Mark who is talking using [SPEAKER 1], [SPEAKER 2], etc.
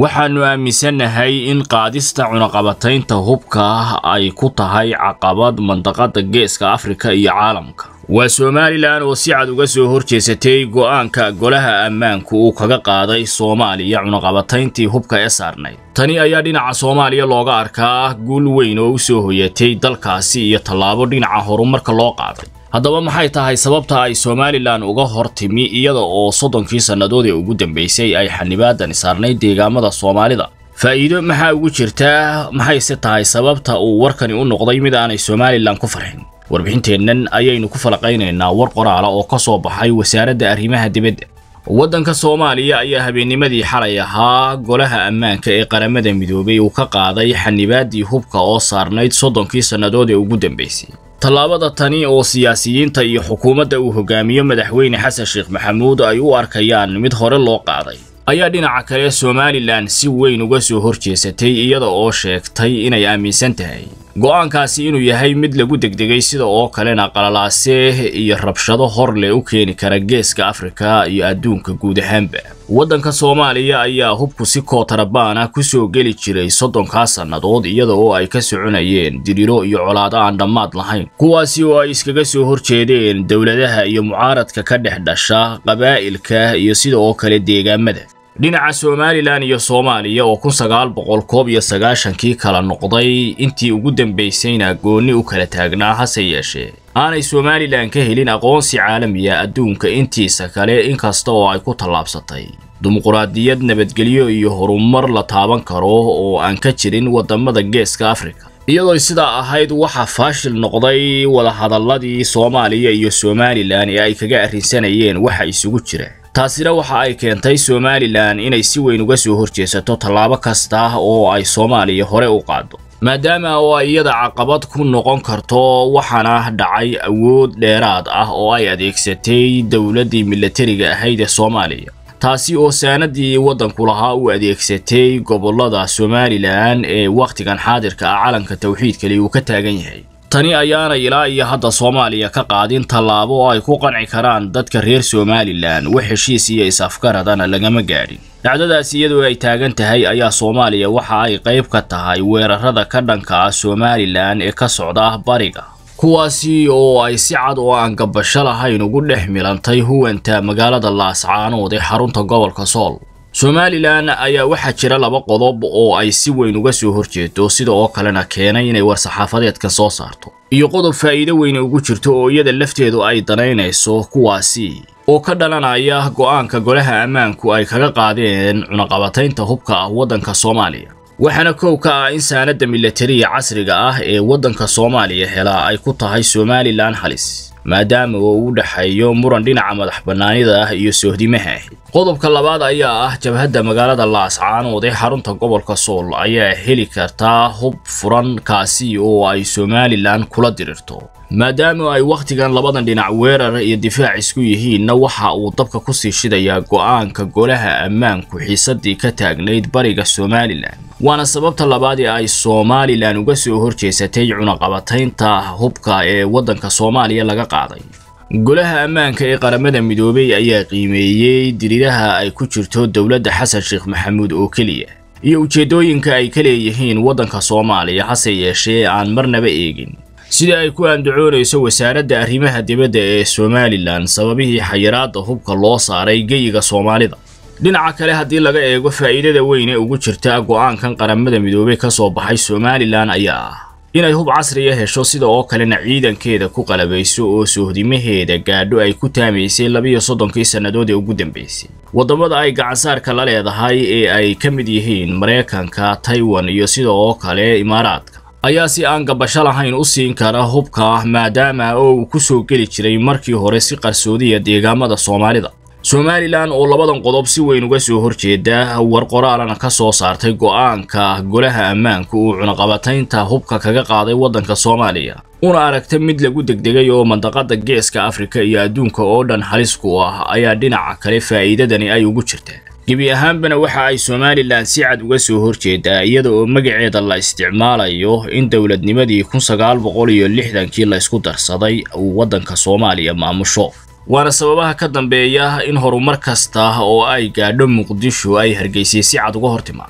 [SPEAKER 1] waxaannu aaminsannahay in qaadista cunaqabataynta hubka ah ay ku tahay caqabad mandaqada geeska afrika iyo caalamka waa somalilan oo si cad uga soo horjeesatay go'aanka golaha ammaanku uu kaga qaaday soomaaliya cunaqabatayntii hubka ee saarnayd tani ayaa dhinaca soomaaliya looga arkaa guul weyn oo u soo hoyatay dalkaasi iyo tallaabo dhinaca horumarka loo qaaday haddaba maxay tahay sababta ay somalilan uga hortimi iyada oo soddonkii sannadood ee ugu dambaysay ay xanibaadan saarnayd deegaamada soomaalida faa'iido maxaa ugu jirtaa maxayse tahay sababta uu warkani u noqday mid aanay somalilan ku farxin warbixinteennan ayaynu ku falaqaynaynaa war qoraala oo ka soo baxay wasaaradda arrimaha dibadda waddanka soomaaliya ayaa habeennimadii xalay ahaa golaha ammaanka ee qaramada midoobay uu ka qaaday xanibaaddii hubka oo saarnayd soddonkii sannadood ee ugu dambaysay tallaabada tani oo siyaasiyiinta iyo xukuumadda uu hoggaamiyo madaxweyne xasan sheekh maxamuud ay u arkayaan mid hore loo qaaday ayaa dhinaca kale somalilan si weyn uga soo horjeesatay iyada oo sheegtay inay aaminsan tahay go'aankaasi inuu yahay mid lagu degdegay sida oo kalena qalalaase iyo rabshado hor leh u keeni kara geeska afrika iyo adduunka guud ahaanba waddanka soomaaliya ayaa hubku si kootarabaan ah ku soo geli jiray soddonkaa sannadood iyada oo ay ka soconayeen diriro iyo colaad aan dhammaad lahayn kuwaasi oo ay iskaga soo horjeedeen dowladaha iyo mucaaradka ka dhex dhasha qabaa'ilka iyo sida oo kale deegaamada dhinaca somalilan iyo soomaaliya oo kun sagaal boqol koob iyo sagaashankii kala noqday intii ugu dambaysayna gooni u kala taagnaa hase yeeshee aanay somalilan ka helin aqoonsi caalamiya adduunka intiisa kale inkasta oo ay ku tallaabsatay dimuquraadiyad nabadgelyo iyo horumar la taaban karo oo aan ka jirin waddamada geeska afrika iyadoo sidaa ahayd waxaa faashil noqday wadahadalladii soomaaliya iyo somalilan ee ay kaga arrinsanayeen waxa isugu jira taasina waxa ay keentay somalilan inay si weyn uga soo horjeesato tallaabo kasta oo ay soomaaliya hore u qaado maadaama oo ay iyada caqabad ku noqon karto waxaana dhacay awood dheeraad ah oo ay adeegsatay dowladdii milatariga ahayd ee soomaaliya taasi oo saanadii waddanku lahaa uu adeegsatay gobollada somalilan ee wakhtigan xaadirka ah calanka tawxiidkali uu ka taagan yahay tani ayaana ilaa iyo hadda soomaaliya ka qaadin tallaabo oo ay ku qanci karaan dadka reer somalilan wax heshiis iyo is-afgaradana lagama gaadhin dhacdadaasi iyadoo ay taagan tahay ayaa soomaaliya waxa ay qayb ka tahay weerarada ka dhanka ah somalilan ee ka socda bariga kuwaasi oo ay si cad oo aan gabasho lahayn ugu dhex milantay huwanta magaalada laascaanood ee xarunta gobolka sool somalilan ayaa waxaa jira laba qodob oo ay si weyn uga soo horjeedo sida oo kalena keenay inay war-saxaafadeedkan soo saarto iyo qodob faa'iido weyne ugu jirto oo iyada lafteedu ay danaynayso kuwaasi oo ka dhalanaya go'aanka golaha ammaanku ay kaga qaadeen cunaqabataynta hubka ah waddanka soomaaliya waxaana kow ka ah in saanadda milatariya casriga ah ee waddanka soomaaliya hela ay ku tahay somalilan halis maadaama uu u dhexeeyo muran dhinaca madax bannaanida ah iyo sohdimaha ahayd qodobka labaad ayaa ah jabhadda magaalada laascaanood ee xarunta gobolka sool ayaa heli kartaa hub furan kaasi oo ay somalilan kula dirirto maadaama ay wakhtigan labadan dhinac weerar iyo difaac isku yihiinna waxa uu dabka kusii shidayaa go'aanka golaha ammaanku xiisadii ka taagnayd bariga somalilan waana sababta labaad ee ay somalilan uga soo horjeysatay cunaqabataynta hubka ee waddanka soomaaliya laga qaaday golaha ammaanka ee qaramada midoobey ayaa qiimeeyey diriraha ay ku jirto dowladda xasan sheekh maxamuud oo keliya iyo ujeeddooyinka ay ka leeyihiin waddanka soomaaliya hase yeeshee aan marnaba eegin sida ay ku andacoonayso wasaaradda arrimaha dibadda ee somalilan sababihii xayiraadda hubka loo saaray geyiga soomaalida dhinaca kale haddii laga eego faa'iidada weyn ee ugu jirta go'aankan qaramada midoobay ka soo baxay somalilan ayaa ah inay hub casriya ah hesho sida oo kalena ciidankeeda ku qalabayso oo sohdimaheeda gaadho ay ku taamaysay labiyo soddonkii sannadood ee ugu dambaysay waddamada ay gacansaarka la leedahay ee ay ka mid yihiin maraykanka taiwan iyo sida oo kale imaaraadka ayaa si aan gabasho lahayn u siin kara hubka ah, maadaama oo uu ku soo geli jiray markii hore si qarsoodiya deegaamada soomaalida somalilan oo labadan qodob si weyn uga soo horjeeda war qoraalana ka soo saartay go'aanka golaha ammaanku uu cunaqabataynta hubka kaga qaaday waddanka soomaaliya una aragta mid lagu degdegay oo mandaqada geeska afrika iyo adduunka oo dhan halis ku ah ayaa dhinaca kale faa'iidadani ay ugu jirta gebi ahaanbana waxa ay somalilan si cad uga soo horjeedaa iyada oo magaceeda la isticmaalayo in dowladnimadii kun sagaal lixdankii laysku darsaday uu waddanka soomaaliya maamusho waana sababaha ka dambeeya in horumar kasta oo ay gaadho muqdisho ay hargeysay si cad uga hortimaa